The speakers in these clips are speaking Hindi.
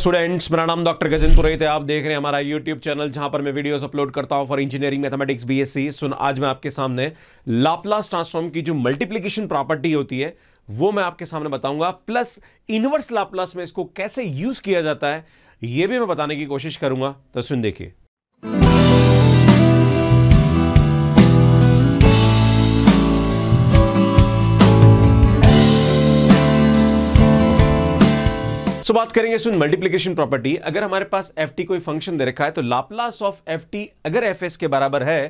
स्टूडेंट्स मेरा नाम डॉक्टर गजेंद्र पुरोहित है आप देख रहे हैं हमारा यूट्यूब चैनल जहां पर मैं वीडियोस अपलोड करता हूं फॉर इंजीनियरिंग मैथमेटिक्स बीएससी सुन आज मैं आपके सामने लाप्लास ट्रांसफॉर्म की जो मल्टीप्लीकेशन प्रॉपर्टी होती है वो मैं आपके सामने बताऊंगा प्लस इनवर्स लाप्लास में इसको कैसे यूज किया जाता है यह भी मैं बताने की कोशिश करूंगा तो सुन देखिए सो बात करेंगे सुन मल्टीप्लीकेशन प्रॉपर्टी अगर हमारे पास एफ टी कोई फंक्शन दे रखा है तो लाप्लास ऑफ एफ टी अगर एफ एस के बराबर है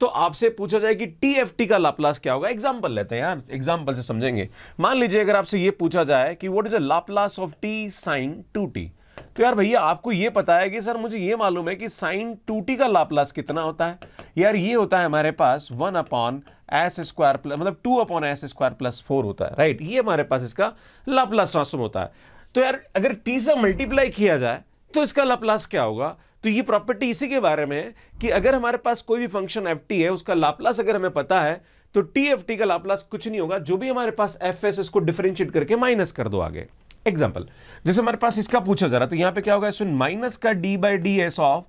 तो आपसे पूछा जाए कि टी एफ टी का लाप्लास क्या होगा एग्जाम्पल लेते हैं यार एग्जाम्पल से समझेंगे मान लीजिए अगर आपसे ये पूछा जाए कि what is a Laplace of T sine two T तो यार भैया आपको ये पता है कि सर मुझे ये मालूम है कि साइन टू टी का लाप्लास कितना होता है यार ये होता है हमारे पास one upon S square plus मतलब two upon S square plus four होता है राइट ये हमारे पास इसका लाप्लास ट्रांसफॉर्म होता है तो यार अगर टी से मल्टीप्लाई किया जाए तो इसका लाप्लास क्या होगा तो ये प्रॉपर्टी इसी के बारे में है कि अगर हमारे पास कोई भी फंक्शन एफ है उसका लाप्लास अगर हमें पता है तो टी एफ टी का लाप्लास कुछ नहीं होगा जो भी हमारे पास एफ एस इसको डिफरेंशिएट करके माइनस कर दो आगे एग्जाम्पल जैसे हमारे पास इसका पूछा जा रहा तो यहाँ पे क्या होगा इसमें माइनस का D by D S of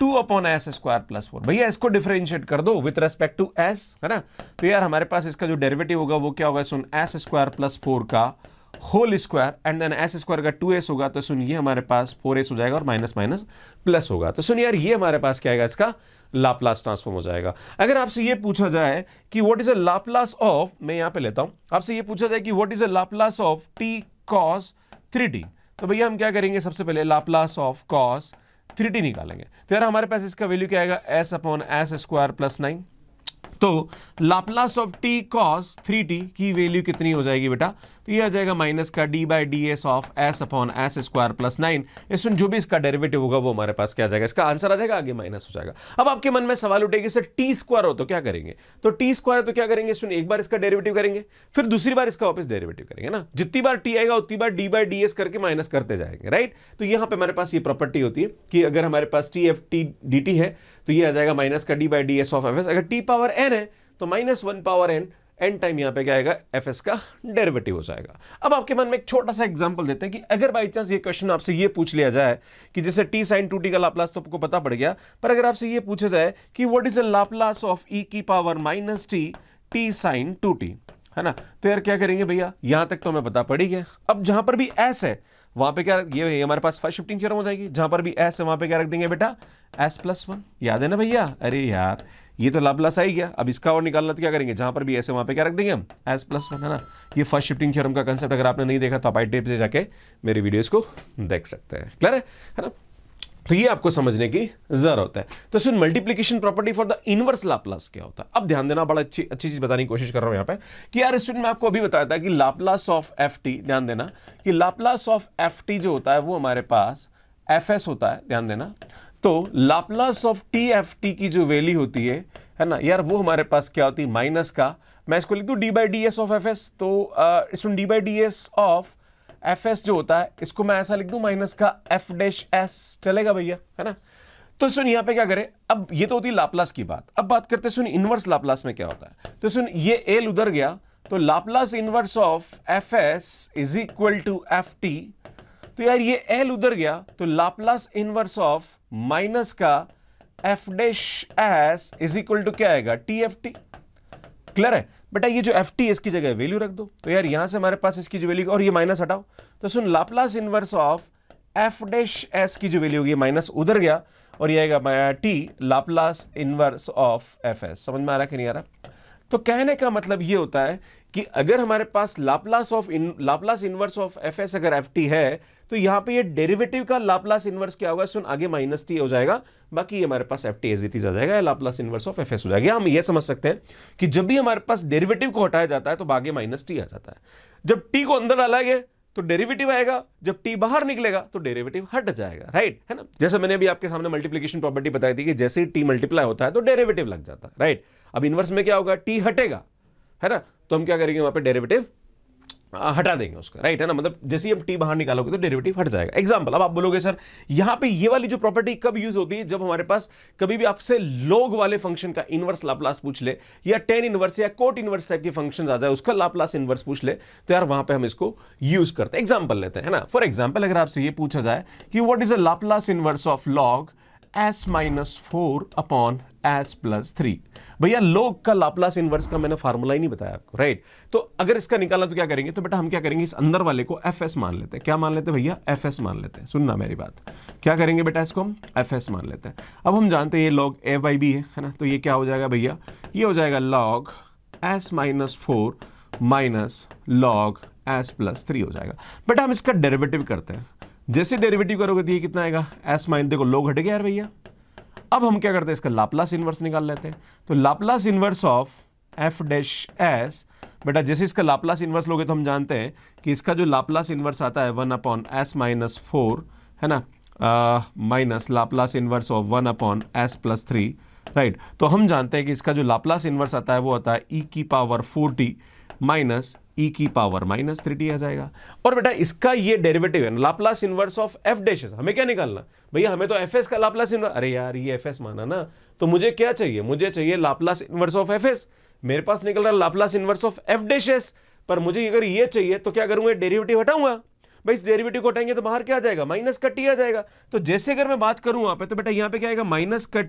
two upon S square plus four भैया इसको डिफरेंशिएट कर दो विथ रेस्पेक्ट टू एस है ना तो यार हमारे पास इसका जो डेरिवेटिव होगा वो क्या होगा सुन एस स्क्वायर प्लस फोर का whole square and then S square का टू एस होगा तो सुनिए हमारे पास फोर एस हो जाएगा और माइनस माइनस प्लस होगा तो सुनिए यार ये हमारे पास क्या आएगा इसका लाप्लास ट्रांसफॉर्म हो जाएगा अगर आपसे ये पूछा जाए कि what is a Laplace of मैं यहां पे लेता हूं आपसे ये पूछा जाए कि what is a Laplace of T cos three तो भैया हम क्या करेंगे सबसे पहले लाप्लास ऑफ कॉस थ्री निकालेंगे तो यार हमारे पास इसका वैल्यू क्या आएगा S upon S square plus nine तो Laplace of T cos three T की वैल्यू कितनी हो जाएगी बेटा तो ये आ जाएगा माइनस का D by D S of S upon S square plus nine इसमें जो भी इसका डेरिवेटिव होगा वो हमारे पास क्या आ जाएगा इसका आंसर आ जाएगा आगे माइनस हो जाएगा अब आपके मन में सवाल उठेगी सर टी स्क्वायर हो तो क्या करेंगे तो टी स्क्वायर तो क्या करेंगे सुन एक बार इसका डेरेवेटिव करेंगे फिर दूसरी बार इसका वापस डेरेवेटिव करेंगे ना जितनी बार टी आएगा उतनी बार डी बाई करके माइनस करते जाएंगे राइट तो यहां पर हमारे पास ये प्रॉपर्टी होती है कि अगर हमारे पास T F T D T है तो ये आ जाएगा माइनस का D by D S of F S अगर टी पावर एन एन है तो minus one power N N time यहां पे क्या आएगा एफ एस का डेरिवेटिव हो जाएगा अब आपके मन में एक छोटा सा एग्जांपल देते हैं कि अगर बाई चांस ये क्वेश्चन आपसे ये पूछ लिया जाए कि जैसे टी साइन टू टी का लाप्लास तो आपको पता पड़ गया पर अगर आपसे ये पूछा जाए कि what is the Laplace of ई की power minus T T sine two T है ना तो यार क्या करेंगे भैया यहां तक तो हमें पता पड़ ही गया अब जहां पर भी एस है वहां पे क्या ये हमारे पास फर्स्ट शिफ्टिंग थ्योरम हो जाएगी जहां पर भी एस है वहां पे क्या रख देंगे बेटा एस प्लस वन याद है ना भैया अरे यार ये तो लाभ प्लस आ ही गया अब इसका और निकालना तो क्या करेंगे जहां पर भी ऐसे वहां पे क्या रख देंगे हम एस प्लस वन है ना ये फर्स्ट शिफ्टिंग थ्योरम का कंसेप्ट अगर आपने नहीं देखा तो आप आई टेप से जाके मेरे वीडियोस को देख सकते हैं क्लियर है है ना तो ये आपको समझने की जरूरत है तो सुन multiplication property for the inverse Laplace क्या होता है अब ध्यान देना बड़ा अच्छी अच्छी चीज बताने की कोशिश कर रहा हूं यहाँ पे कि यार स्टूडेंट मैं आपको अभी बताया था कि लाप्लास ऑफ एफ टी ध्यान देना कि लाप्लास ऑफ एफ टी जो होता है वो हमारे पास एफ एस होता है ध्यान देना तो Laplace of T F T की जो वैल्यू होती है है ना यार वो हमारे पास क्या होती है माइनस का मैं इसको लिख दू D by D S of F S तो D by D S of F S जो होता है इसको मैं ऐसा लिख दू माइनस का एफ डैश एस चलेगा भैया है ना तो सुन यहाँ पे क्या करें अब ये तो होती है लाप्लास की बात अब बात करते सुन इनवर्स लाप्लास में क्या होता है तो सुन ये एल उधर गया तो Laplace inverse of F S is equal to F T तो यार ये एल उधर गया तो लाप्लास इनवर्स ऑफ माइनस का F dash S is equal to क्या आएगा टी एफ टी क्लियर है बेटा ये जो एफ टी इसकी जगह वैल्यू रख दो तो यार यहां से हमारे पास इसकी जो वैल्यू और ये माइनस हटाओ तो सुन Laplace inverse of F dash S की जो वैल्यू होगी माइनस उधर गया और ये आएगा T Laplace inverse of F S समझ में आ रहा है कि नहीं आ रहा तो कहने का मतलब ये होता है कि अगर हमारे पास Laplace of in Laplace inverse of F S अगर एफ टी है तो यहां पे ये डेरिवेटिव का लाप्लास इनवर्स क्या होगा सुन आगे माइनस टी हो जाएगा बाकी हमारे पास F T as it is आ जाएगा Laplace inverse of F S हो जाएगा हम ये समझ सकते हैं कि जब भी हमारे पास डेरिवेटिव को हटाया जाता है तो आगे माइनस टी आ जाता है जब टी को अंदर डाला गया तो डेरिवेटिव आएगा जब टी बाहर निकलेगा तो डेरिवेटिव हट जाएगा राइट है ना जैसे मैंने अभी आपके सामने मल्टीप्लीकेशन प्रॉपर्टी बताई थी कि जैसे ही टी मल्टीप्लाई होता है तो डेरिवेटिव लग जाता है राइट अब इनवर्स में क्या होगा टी हटेगा है ना तो हम क्या करेंगे वहां पर डेरेवेटिव हाँ, हटा देंगे उसका राइट है ना मतलब जैसे हम टी बाहर निकालोगे तो डेरिवेटिव हट जाएगा एग्जाम्पल अब आप बोलोगे सर यहाँ पे ये वाली जो प्रॉपर्टी कब यूज होती है जब हमारे पास कभी भी आपसे लोग वाले फंक्शन का इनवर्स लाप्लास पूछ ले या टेन इनवर्स या कोट इनवर्स टाइप के फंक्शन आ जाए उसका लाप्लास इनवर्स पूछ ले तो यार वहां पर हम इसको यूज करते हैं एग्जाम्पल लेते हैं ना फॉर एग्जाम्पल अगर आपसे ये पूछा जाए कि what is a Laplace inverse of log S minus four upon S plus three भैया लोग का लाप्लास इनवर्स का मैंने फार्मूला ही नहीं बताया आपको राइट तो अगर इसका निकाला तो क्या करेंगे तो बेटा हम क्या करेंगे इस अंदर वाले को एफ एस मान लेते हैं क्या मान लेते हैं भैया एफ एस मान लेते हैं सुनना मेरी बात क्या करेंगे बेटा इसको हम एफ एस मान लेते हैं अब हम जानते हैं ये लॉग ए वाई बी है है ना तो ये क्या हो जाएगा भैया ये हो जाएगा log S minus four minus log S plus three हो जाएगा बेटा हम इसका डेरिवेटिव करते हैं जैसे डेरिवेटिव करोगे तो ये कितना आएगा एस माइन देखो लोग हट गया यार भैया अब हम क्या करते हैं इसका लाप्लास इन्वर्स निकाल लेते हैं तो Laplace inverse of F dash S बेटा जैसे इसका लाप्लास इन्वर्स लोगे तो हम जानते हैं कि इसका जो लाप्लास इन्वर्स आता है one upon S minus four है ना minus Laplace inverse of one upon S plus three right तो हम जानते हैं कि इसका जो लाप्लास इन्वर्स आता है वो आता है ई e की power forty minus e e की पावर माइनस थ्री टी आ जाएगा और बेटा इसका ये डेरिवेटिव है Laplace inverse of F dash हमें क्या निकालना भैया हमें तो एफ एस का लाप्लास इनवर्स अरे यार ये एफ एस माना ना तो मुझे क्या चाहिए मुझे चाहिए Laplace inverse of F S मेरे पास निकल रहा है Laplace inverse of F dash पर मुझे अगर ये चाहिए तो क्या करूंगा डेरिवेटिव हटाऊंगा भाई इस डेरिवेटिव को हटाएंगे तो बाहर क्या आ जाएगा माइनस का आ जाएगा तो जैसे अगर मैं बात करूं वहां पर तो बेटा यहां पे क्या आएगा माइनस का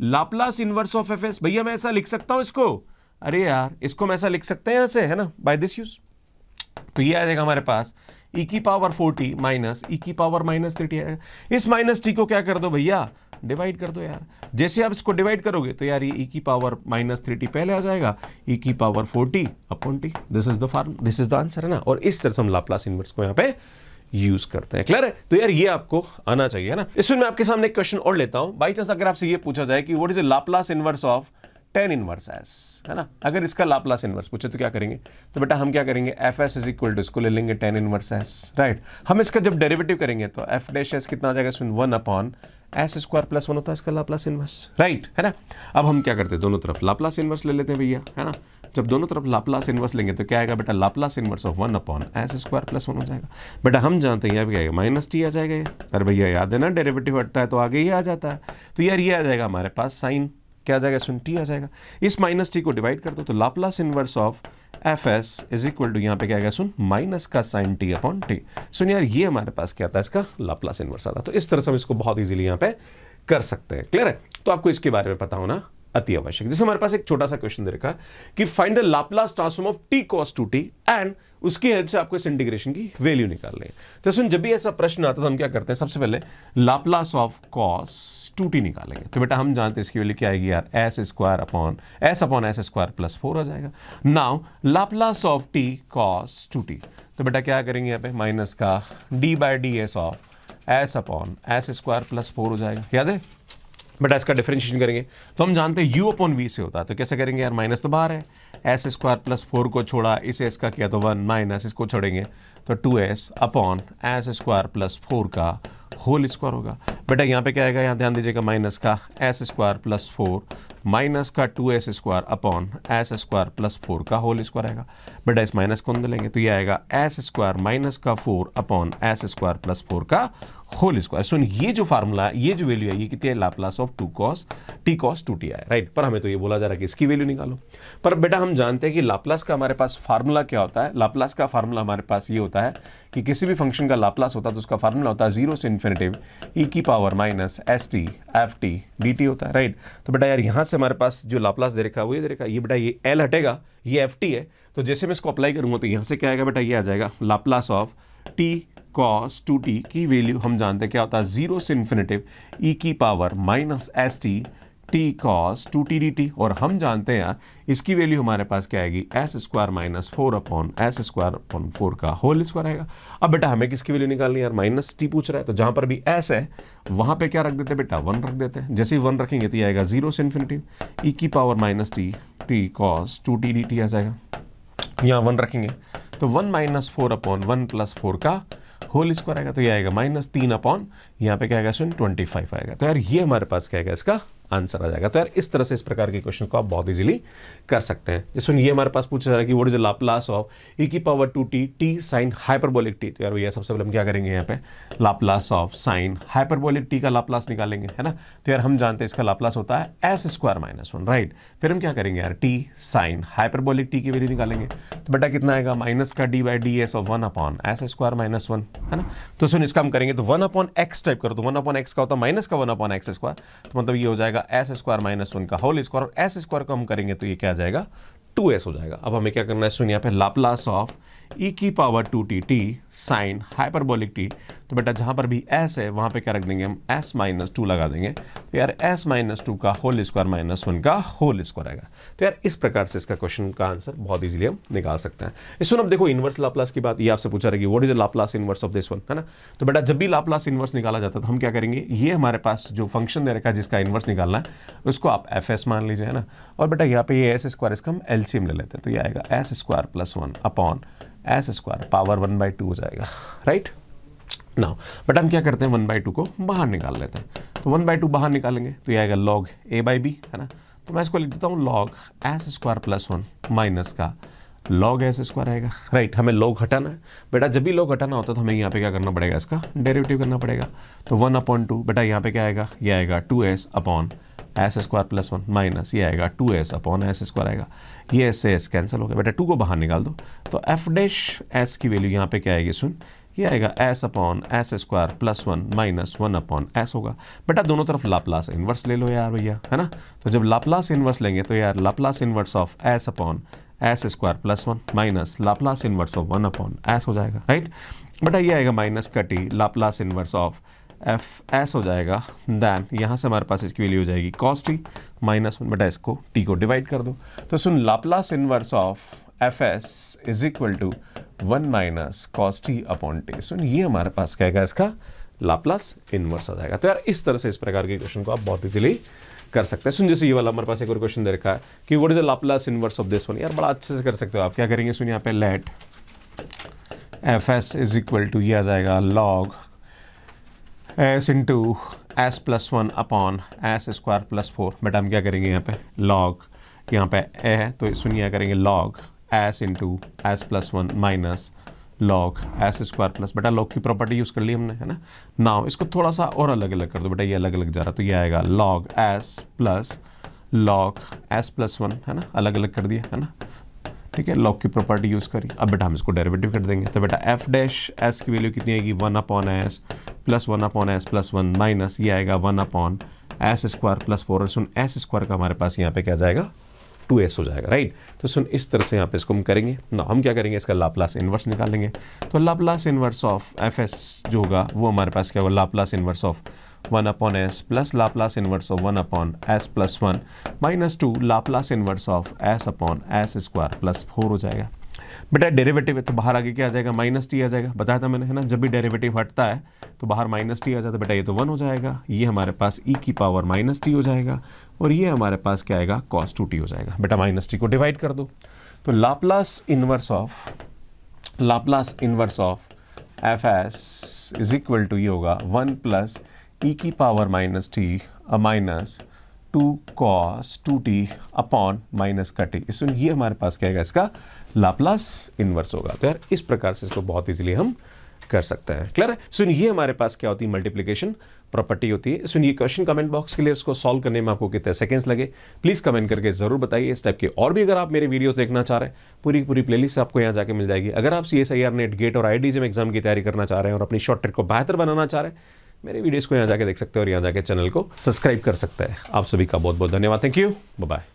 लाप्लास इनवर्स ऑफ एफ भैया मैं ऐसा लिख सकता हूं इसको अरे यार इसको हम ऐसा लिख सकते हैं ऐसे है ना बाय दिस यूज तो ये आ जाएगा हमारे पास e की पावर फोर्टी माइनस ई की पावर माइनस टी आएगा इस माइनस टी को क्या कर दो भैया डिवाइड कर दो यार जैसे आप इसको डिवाइड करोगे तो यार ये e की पावर माइनस थ्री टी पहले आ जाएगा e की power forty upon T this is the form this is the answer है ना और इस तरह से हम लाप्लास इनवर्स को यहाँ पे यूज करते हैं क्लियर है तो यार ये आपको आना चाहिए है ना इसमें मैं आपके सामने क्वेश्चन और लेता हूँ बाई चांस अगर आपसे ये पूछा जाए कि what is a Laplace inverse of tan inverse S है ना अगर इसका लाप्लास इनवर्स पूछे तो क्या करेंगे तो बेटा हम क्या करेंगे F S is equal to इसको ले लेंगे टेन इनवर्स एस राइट हम इसका जब डेरिवेटिव करेंगे तो एफ डैश एस कितना आ जाएगा सुन one upon S square plus one होता है इसका लाप्लास इनवर्स राइट है ना अब हम क्या करते हैं दोनों तरफ लाप्लास इनवर्स ले लेते हैं भैया है ना जब दोनों तरफ लाप्लास इनवर्स लेंगे तो क्या आएगा बेटा Laplace inverse of one upon S square plus one हो जाएगा बेटा हम जानते हैं यहाँ क्या आएगा माइनस टी आ जाएगा ये अरे भैया याद है ना डेरेवेटिव हटता है तो आगे ही आ जाता है तो यार ये आ जाएगा हमारे पास साइन क्या आ जाएगा सुन टी आ जाएगा इस माइनस टी को डिवाइड कर दो तो Laplace inverse of F S is equal to यहाँ पे क्या गया सुन माइनस का साइन टी अपॉन टी सुन यार ये हमारे पास क्या था इसका लाप्लास इनवर्स आता तो इस तरह से हम इसको बहुत ईजिली यहाँ पे कर सकते हैं क्लियर है तो आपको इसके बारे में पता होना अति आवश्यक जैसे हमारे पास एक छोटा सा क्वेश्चन दे रखा कि find the Laplace transform of T cos two T and उसकी हेल्प से आपको इस इंटीग्रेशन की वैल्यू निकालनी है तो सुन जब भी ऐसा प्रश्न आता है तो हम क्या करते हैं सबसे पहले Laplace of cos two T निकालेंगे तो बेटा हम जानते हैं इसकी वैल्यू क्या आएगी यार S square upon S upon S square plus four आ जाएगा now Laplace of T cos two T तो बेटा क्या करेंगे यहाँ पे माइनस का D by D S of S upon S square plus four हो जाएगा याद है बेटा इसका डिफरेंशिएशन करेंगे तो हम जानते हैं यू अपॉन वी से होता है तो कैसे करेंगे यार माइनस तो बाहर है एस स्क्वायर प्लस फोर को छोड़ा इसे इसका किया तो वन माइनस इसको छोड़ेंगे तो two S upon S square plus four का होल स्क्वायर होगा बेटा यहाँ पे क्या आएगा यहाँ ध्यान दीजिएगा माइनस का S square plus four minus का two S square upon S square plus four का होल स्क्वायर आएगा बेटा इस माइनस को लेंगे तो ये आएगा एस स्क्वायर माइनस का four upon S square plus four का होल स्क्वायर सो ये जो फार्मूला ये जो वैल्यू है ये कितनी है Laplace of two cos T cos two T आई राइट पर हमें तो ये बोला जा रहा है कि इसकी वैल्यू निकालो पर बेटा हम जानते हैं कि लाप्लास का हमारे पास फार्मूला क्या होता है लाप्लास का फार्मूला हमारे पास ये होता है कि किसी भी फंक्शन का लाप्लास होता है तो उसका फार्मूला होता है जीरो से इन्फिनेटिव ई e की power minus S T F T D T होता है राइट तो बेटा यार यहाँ से हमारे पास जो लाप्लास दे रखा है वो ये दे रखा है ये बेटा ये एल हटेगा ये एफ टी है तो जैसे मैं इसको अप्लाई करूंगा तो यहाँ से क्या आएगा बेटा ये आ जाएगा Laplace of T cos two T की वैल्यू हम जानते हैं क्या होता है जीरो से इन्फिनेटिव ई e की power minus S T T cos two T D T और हम जानते हैं इसकी वैल्यू हमारे पास क्या आएगी S square minus four upon S square upon four का होल स्क्वायर आएगा अब बेटा हमें किसकी वैल्यू निकालनी यार माइनस टी पूछ रहा है तो जहां पर भी एस है वहां पे क्या रख देते हैं बेटा वन रख देते हैं जैसे ही वन रखेंगे तो ये आएगा जीरो से इन्फिनेटिव ई e की power minus T T cos two T D T आ जाएगा यहाँ वन रखेंगे तो one minus four upon one plus four का होल स्क्वायर आएगा तो ये आएगा माइनस तीन अपॉन यहाँ पे क्या आएगा सुन ट्वेंटी फाइव आएगा तो यार ये हमारे पास क्या आएगा इसका आंसर आ जाएगा तो यार इस तरह से इस प्रकार के क्वेश्चन को आप बहुत इजीली कर सकते हैं जैसे ये हमारे पास पूछा जा रहा है कि what is the Laplace of ई की power two T T sine hyperbolic T तो यार भैया सबसे पहले हम क्या करेंगे यहाँ पे Laplace of sine hyperbolic T का लाप्लास निकालेंगे है ना तो यार हम जानते हैं इसका लाप्लास होता है S square minus one right फिर हम क्या करेंगे यार टी साइन हाइपरबोलिक टी की वैल्यू निकालेंगे तो बेटा कितना आएगा माइनस का D by D S of one upon S square minus one है ना तो सुन इसका हम करेंगे तो वन अपॉन एक्स टाइप करो तो वन अपॉन एक्स का होता है माइनस का वन अपॉन एक्स स्क्वायर तो मतलब ये हो जाएगा जाएगा एस स्क्वायर माइनस वन का होल स्क्वायर और एस स्क्वायर को हम करेंगे तो ये क्या आ जाएगा टू एस हो जाएगा अब हमें क्या करना है सुनिए यहाँ पे लाप्लास ऑफ e की power two T T sine hyperbolic T तो बेटा जहाँ पर भी s है वहाँ पे क्या रख देंगे हम s माइनस टू लगा देंगे तो यार s माइनस टू का होल स्क्वायर माइनस वन का होल स्क्वायर आएगा तो यार इस प्रकार से इसका क्वेश्चन का आंसर बहुत इजीली हम निकाल सकते हैं सुन अब देखो इन्वर्स लाप्लास की बात ये आपसे पूछा रहेगी what is Laplace inverse of this one है ना तो बेटा जब भी लाप्लास इन्वर्स निकाला जाता है तो हम क्या करेंगे ये हमारे पास जो फंक्शन दे रखा है जिसका इन्वर्स निकालना है उसको आप एफ मान लीजिए है ना और बेटा यहाँ पे ये एस स्क्वायर इसका हम एलसीएम ले लेते हैं तो ये आएगा S square plus one upon S square power one by two हो जाएगा राइट ना बट हम क्या करते हैं वन बाई टू को बाहर निकाल लेते हैं तो वन बाई टू बाहर निकालेंगे तो ये आएगा लॉग ए बाई बी है ना तो मैं इसको लिख देता हूँ log S square plus one minus का लॉग एस स्क्वायर आएगा राइट हमें लॉग हटाना है बेटा जब भी लॉग हटाना होता है तो हमें यहाँ पे क्या करना पड़ेगा इसका डेरिवेटिव करना पड़ेगा तो वन अपॉन टू बेटा यहाँ पे क्या आएगा ये आएगा two S upon S square plus one minus ये आएगा two S upon S square आएगा ये एस से एस कैंसिल हो गया बेटा टू को बाहर निकाल दो तो एफ डैश एस की वैल्यू यहाँ पे क्या आएगी सुन ये आएगा S upon S square plus one minus one upon S होगा बेटा दोनों तरफ लाप्लास इन्वर्स ले लो यार भैया है ना तो जब लाप्लास इन्वर्स लेंगे तो यार Laplace inverse of S upon S square plus one minus Laplace inverse of one upon S हो जाएगा राइट बेटा ये आएगा माइनस कटी Laplace inverse of F S हो जाएगा दैन यहाँ से हमारे पास इसकी वैल्यू हो जाएगी कॉस टी माइनस वन बटा इसको टी को डिवाइड कर दो तो सुन Laplace inverse of F S is equal to one minus cos T upon T सुन ये हमारे पास क्या है इसका लाप्लास इनवर्स आ जाएगा तो यार इस तरह से इस प्रकार के क्वेश्चन को आप बहुत इजिली कर सकते हैं सुन जैसे ये वाला हमारे पास एक और क्वेश्चन दे रखा है कि what is the Laplace inverse of this one यार बड़ा अच्छे से कर सकते हो आप क्या करेंगे सुन यहाँ पे let F S is equal to ये आ जाएगा log S into S plus one upon S square plus four बेटा हम क्या करेंगे यहाँ पे लॉग यहाँ पे ए है तो सुनिए करेंगे log S into S plus one minus log S square plus बेटा लॉग की प्रॉपर्टी यूज़ कर ली हमने है ना नाउ इसको थोड़ा सा और अलग अलग कर दो बेटा ये अलग अलग जा रहा तो ये आएगा log S plus log S plus one है ना अलग अलग कर दिया है ना ठीक है लॉग की प्रॉपर्टी यूज़ करी अब बेटा हम इसको डेरिवेटिव कर देंगे तो बेटा एफ डैश एस की वैल्यू कितनी आएगी one upon S plus one upon S plus one minus ये आएगा one upon S square plus four और सुन एस स्क्वायर का हमारे पास यहाँ पे क्या जाएगा टू एस हो जाएगा राइट तो सुन इस तरह से यहाँ पे इसको हम करेंगे ना हम क्या करेंगे इसका लाप्लास इन्वर्स निकालेंगे तो Laplace inverse of F S जो होगा वो हमारे पास क्या होगा Laplace inverse of one upon S plus Laplace inverse of one upon S plus one minus two Laplace inverse of S upon S square plus four हो जाएगा बेटा डेरिवेटिव है तो बाहर आगे क्या आ जाएगा माइनस टी आ जाएगा बताया था मैंने है ना जब भी डेरिवेटिव हटता है तो बाहर माइनस टी आ जाता है बेटा ये तो वन हो जाएगा ये हमारे पास ई e की पावर माइनस टी हो जाएगा और ये हमारे पास क्या आएगा कॉस टू टी हो जाएगा बेटा माइनस टी को डिवाइड कर दो तो Laplace inverse of Laplace inverse of F S is equal to ये होगा वन प्लस ई की power minus T minus two cos two T upon minus का टी इसमें ये हमारे पास क्या आएगा इसका लाप्लास इन्वर्स होगा तो यार इस प्रकार से इसको बहुत इजीली हम कर सकते हैं क्लियर है सुनिए ये हमारे पास क्या होती है मल्टीप्लीकेशन प्रॉपर्टी होती है सुनिए क्वेश्चन कमेंट बॉक्स के लिए इसको सॉल्व करने में आपको कितने सेकेंड्स लगे प्लीज़ कमेंट करके ज़रूर बताइए इस टाइप के और भी अगर आप मेरे वीडियोस देखना चाह रहे हैं पूरी पूरी प्लेलिस्ट आपको यहाँ जाके मिल जाएगी अगर आप C S I R NET GATE और आई डी जम एग्जाम की तैयारी करना चाह रहे हैं और अपनी शॉर्ट ट्रिक को बेहतर बनाना चाह रहे हैं मेरे वीडियोज़ को यहाँ जाके देख सकते हैं और यहाँ जाके चैनल को सब्सक्राइब कर सकते हैं आप सभी का बहुत बहुत धन्यवाद थैंक यू बाय